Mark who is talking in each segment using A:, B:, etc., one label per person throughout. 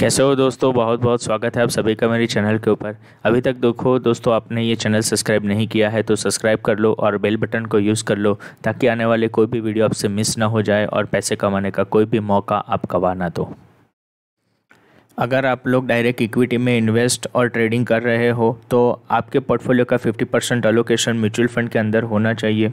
A: कैसे हो दोस्तों बहुत बहुत स्वागत है आप सभी का मेरे चैनल के ऊपर अभी तक देखो दोस्तों आपने ये चैनल सब्सक्राइब नहीं किया है तो सब्सक्राइब कर लो और बेल बटन को यूज़ कर लो ताकि आने वाले कोई भी वीडियो आपसे मिस ना हो जाए और पैसे कमाने का कोई भी मौका आप कवा ना दो अगर आप लोग डायरेक्ट इक्विटी में इन्वेस्ट और ट्रेडिंग कर रहे हो तो आपके पोर्टफोलियो का फिफ्टी परसेंट म्यूचुअल फंड के अंदर होना चाहिए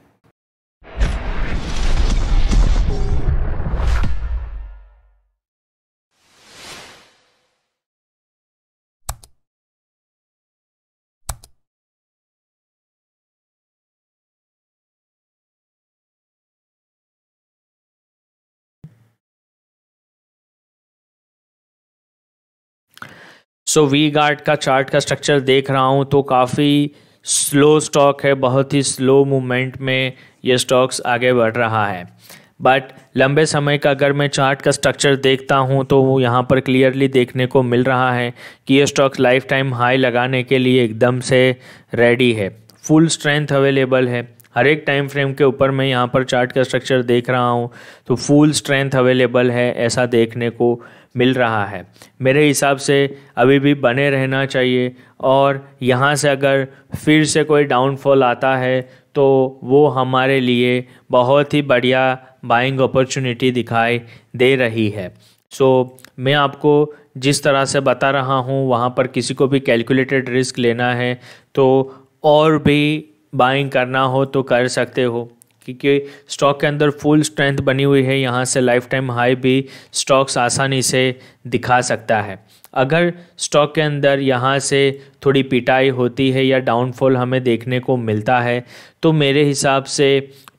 A: सो वी गार्ड का चार्ट का स्ट्रक्चर देख रहा हूँ तो काफ़ी स्लो स्टॉक है बहुत ही स्लो मूवमेंट में ये स्टॉक्स आगे बढ़ रहा है बट लंबे समय का अगर मैं चार्ट का स्ट्रक्चर देखता हूँ तो वो यहाँ पर क्लियरली देखने को मिल रहा है कि ये स्टॉक्स लाइफ टाइम हाई लगाने के लिए एकदम से रेडी है फुल स्ट्रेंथ अवेलेबल है हर एक टाइम फ्रेम के ऊपर मैं यहाँ पर चार्ट का स्ट्रक्चर देख रहा हूँ तो फुल स्ट्रेंथ अवेलेबल है ऐसा देखने को मिल रहा है मेरे हिसाब से अभी भी बने रहना चाहिए और यहाँ से अगर फिर से कोई डाउनफॉल आता है तो वो हमारे लिए बहुत ही बढ़िया बाइंग अपॉर्चुनिटी दिखाई दे रही है सो so, मैं आपको जिस तरह से बता रहा हूँ वहाँ पर किसी को भी कैलकुलेटेड रिस्क लेना है तो और भी बाइंग करना हो तो कर सकते हो क्योंकि स्टॉक के अंदर फुल स्ट्रेंथ बनी हुई है यहाँ से लाइफ टाइम हाई भी स्टॉक्स आसानी से दिखा सकता है अगर स्टॉक के अंदर यहाँ से थोड़ी पिटाई होती है या डाउनफॉल हमें देखने को मिलता है तो मेरे हिसाब से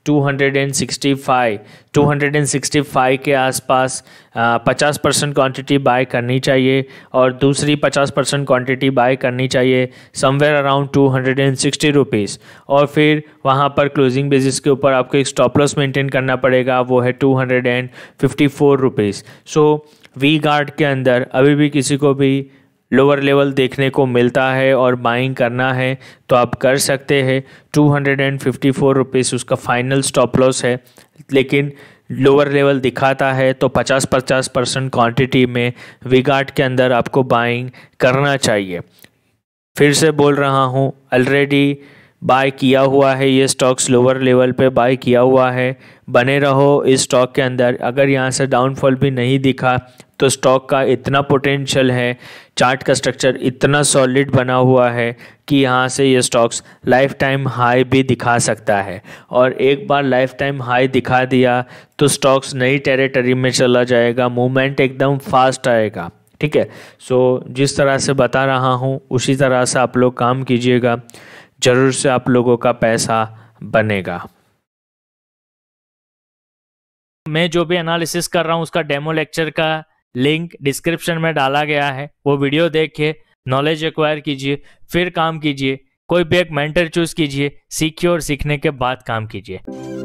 A: 265 265 के आसपास पचास परसेंट क्वान्टिटी बाय करनी चाहिए और दूसरी पचास परसेंट क्वान्टिटी बाय करनी चाहिए somewhere around two hundred and sixty rupees और फिर वहाँ पर क्लोजिंग बेसिस के ऊपर आपको एक स्टॉप लॉस मेंटेन करना पड़ेगा वो है two hundred and fifty four rupees so V Guard के अंदर अभी भी किसी को भी लोअर लेवल देखने को मिलता है और बाइंग करना है तो आप कर सकते हैं two hundred and fifty four rupees उसका फाइनल स्टॉप लॉस है लेकिन लोअर लेवल दिखाता है तो 50 50 परसेंट क्वान्टिटी में विगाट के अंदर आपको बाइंग करना चाहिए फिर से बोल रहा हूँ ऑलरेडी बाय किया हुआ है ये स्टॉक्स लोअर लेवल पे बाय किया हुआ है बने रहो इस स्टॉक के अंदर अगर यहाँ से डाउनफॉल भी नहीं दिखा तो स्टॉक का इतना पोटेंशियल है चार्ट का स्ट्रक्चर इतना सॉलिड बना हुआ है कि यहाँ से ये स्टॉक्स लाइफ टाइम हाई भी दिखा सकता है और एक बार लाइफ टाइम हाई दिखा दिया तो स्टॉक्स नई टेरिटरी में चला जाएगा मूवमेंट एकदम फास्ट आएगा ठीक है सो जिस तरह से बता रहा हूँ उसी तरह से आप लोग काम कीजिएगा ज़रूर से आप लोगों का पैसा बनेगा मैं जो भी एनालिसिस कर रहा हूँ उसका डेमो लेक्चर का लिंक डिस्क्रिप्शन में डाला गया है वो वीडियो देखिए नॉलेज एक्वायर कीजिए फिर काम कीजिए कोई भी एक मेंटर चूज कीजिए सीखिए और सीखने के बाद काम कीजिए